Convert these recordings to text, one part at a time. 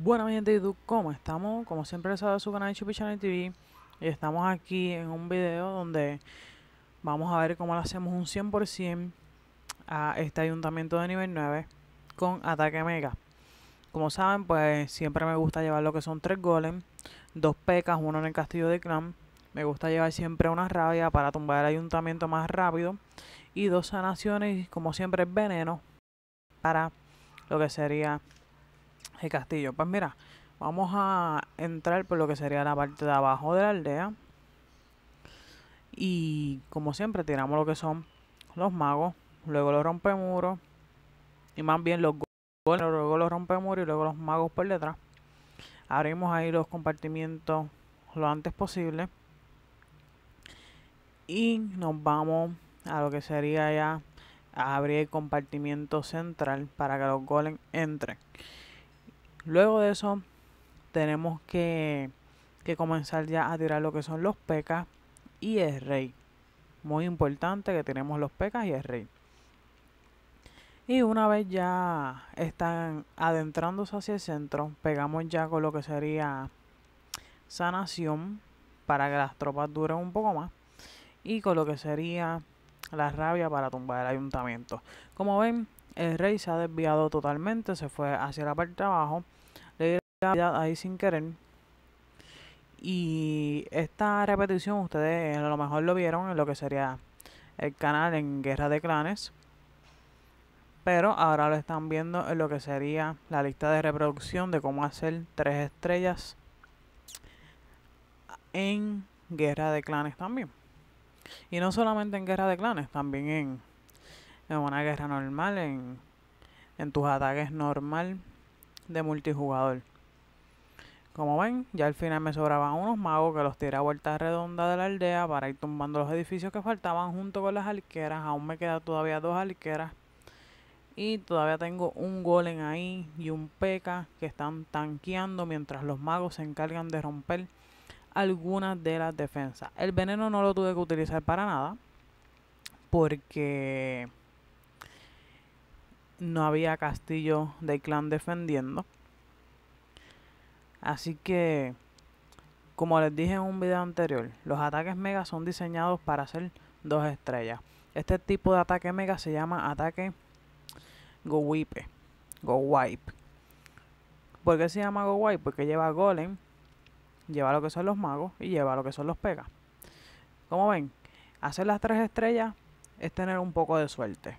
Bueno, mi gente de YouTube, ¿cómo estamos? Como siempre les a su canal de Chupi TV y estamos aquí en un video donde vamos a ver cómo le hacemos un 100% a este ayuntamiento de nivel 9 con ataque mega. Como saben, pues siempre me gusta llevar lo que son tres golems, dos pecas, uno en el castillo de clan. Me gusta llevar siempre una rabia para tumbar el ayuntamiento más rápido y dos sanaciones, como siempre, veneno para lo que sería el castillo. Pues mira, vamos a entrar por lo que sería la parte de abajo de la aldea. Y como siempre, tiramos lo que son los magos, luego los rompemuros, y más bien los goles, luego los rompemuros y luego los magos por detrás. Abrimos ahí los compartimientos lo antes posible. Y nos vamos a lo que sería ya abrir el compartimiento central para que los golems entren. Luego de eso, tenemos que, que comenzar ya a tirar lo que son los pecas y el rey. Muy importante que tenemos los pecas y el rey. Y una vez ya están adentrándose hacia el centro, pegamos ya con lo que sería sanación para que las tropas duren un poco más. Y con lo que sería la rabia para tumbar el ayuntamiento. Como ven, el rey se ha desviado totalmente, se fue hacia la parte de abajo, le la ahí sin querer. Y esta repetición ustedes eh, a lo mejor lo vieron en lo que sería el canal en Guerra de Clanes. Pero ahora lo están viendo en lo que sería la lista de reproducción de cómo hacer tres estrellas en Guerra de Clanes también. Y no solamente en Guerra de Clanes, también en en una guerra normal, en, tus ataques normal de multijugador. Como ven, ya al final me sobraban unos magos que los tiré a vuelta redonda de la aldea para ir tumbando los edificios que faltaban junto con las alqueras. Aún me quedan todavía dos alqueras. Y todavía tengo un golem ahí y un peca que están tanqueando mientras los magos se encargan de romper algunas de las defensas. El veneno no lo tuve que utilizar para nada porque no había castillo de clan defendiendo. Así que, como les dije en un video anterior, los ataques mega son diseñados para hacer dos estrellas. Este tipo de ataque mega se llama ataque Go Wipe. Go Wipe. ¿Por qué se llama Go Wipe? Porque lleva Golem, lleva lo que son los magos y lleva lo que son los pegas. Como ven, hacer las tres estrellas es tener un poco de suerte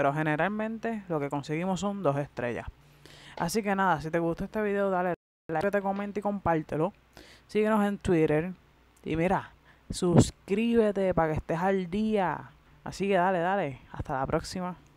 pero generalmente lo que conseguimos son dos estrellas. Así que nada, si te gustó este video, dale like, te comenta y compártelo. Síguenos en Twitter. Y mira, suscríbete para que estés al día. Así que dale, dale. Hasta la próxima.